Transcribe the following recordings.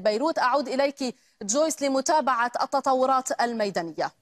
بيروت أعود إليك جويس لمتابعة التطورات الميدانية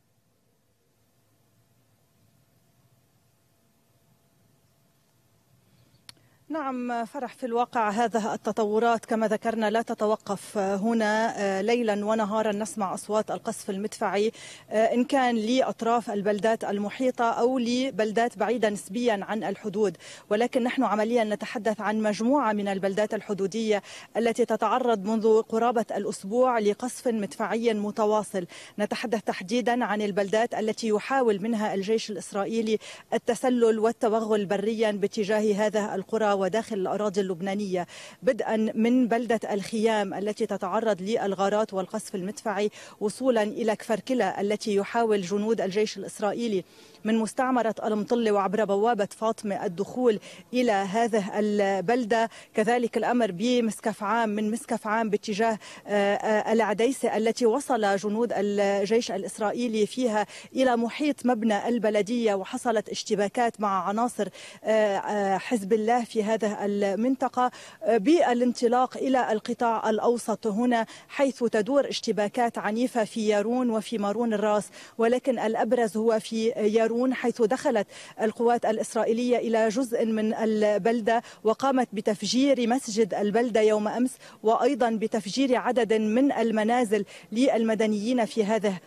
نعم فرح في الواقع هذا التطورات كما ذكرنا لا تتوقف هنا آه، ليلا ونهارا نسمع اصوات القصف المدفعي آه، ان كان لاطراف البلدات المحيطه او لبلدات بعيده نسبيا عن الحدود ولكن نحن عمليا نتحدث عن مجموعه من البلدات الحدوديه التي تتعرض منذ قرابه الاسبوع لقصف مدفعي متواصل نتحدث تحديدا عن البلدات التي يحاول منها الجيش الاسرائيلي التسلل والتوغل بريا باتجاه هذا القرى وداخل الأراضي اللبنانية بدءا من بلدة الخيام التي تتعرض للغارات والقصف المدفعي وصولا إلى كفركلة التي يحاول جنود الجيش الإسرائيلي من مستعمرة المطلة وعبر بوابة فاطمة الدخول إلى هذه البلدة كذلك الأمر بمسكف عام من مسكف عام باتجاه آه، آه، العديسة التي وصل جنود الجيش الإسرائيلي فيها إلى محيط مبنى البلدية وحصلت اشتباكات مع عناصر آه، حزب الله في هذه المنطقة آه، بالانطلاق إلى القطاع الأوسط هنا حيث تدور اشتباكات عنيفة في يارون وفي مارون الراس ولكن الأبرز هو في يارون حيث دخلت القوات الإسرائيلية إلى جزء من البلدة وقامت بتفجير مسجد البلدة يوم أمس وأيضا بتفجير عدد من المنازل للمدنيين في هذه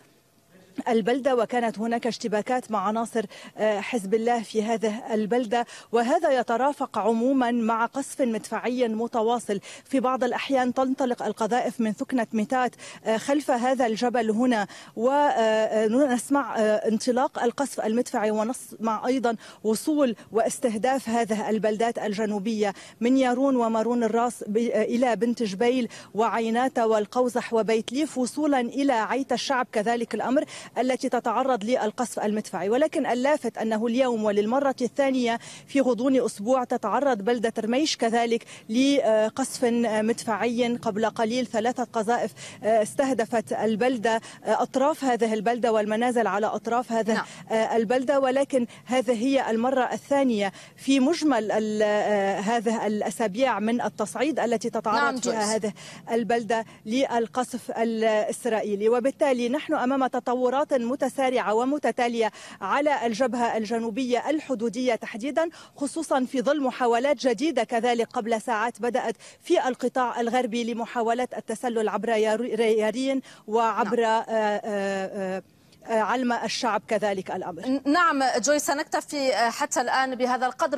البلده وكانت هناك اشتباكات مع عناصر آه، حزب الله في هذه البلده وهذا يترافق عموما مع قصف مدفعي متواصل في بعض الاحيان تنطلق القذائف من ثكنه ميتات آه، خلف هذا الجبل هنا ونسمع آه، انطلاق القصف المدفعي ونسمع ايضا وصول واستهداف هذه البلدات الجنوبيه من يارون ومارون الراس الى بنت جبيل وعيناتا والقوزح وبيت ليف وصولا الى عيت الشعب كذلك الامر التي تتعرض للقصف المدفعي ولكن اللافت أنه اليوم وللمرة الثانية في غضون أسبوع تتعرض بلدة رميش كذلك لقصف مدفعي قبل قليل ثلاثة قذائف آه، استهدفت البلدة آه، أطراف هذه البلدة والمنازل على أطراف هذا نعم. آه، البلدة ولكن هذه هي المرة الثانية في مجمل هذه الأسابيع من التصعيد التي تتعرض نعم، فيها هذه البلدة للقصف الإسرائيلي وبالتالي نحن أمام تطورات انتصارات متسارعه ومتتاليه على الجبهه الجنوبيه الحدوديه تحديدا خصوصا في ظل محاولات جديده كذلك قبل ساعات بدات في القطاع الغربي لمحاوله التسلل عبر يارين وعبر نعم. آه، آه، آه، علم الشعب كذلك الامر. نعم جوي سنكتفي حتى الان بهذا القدر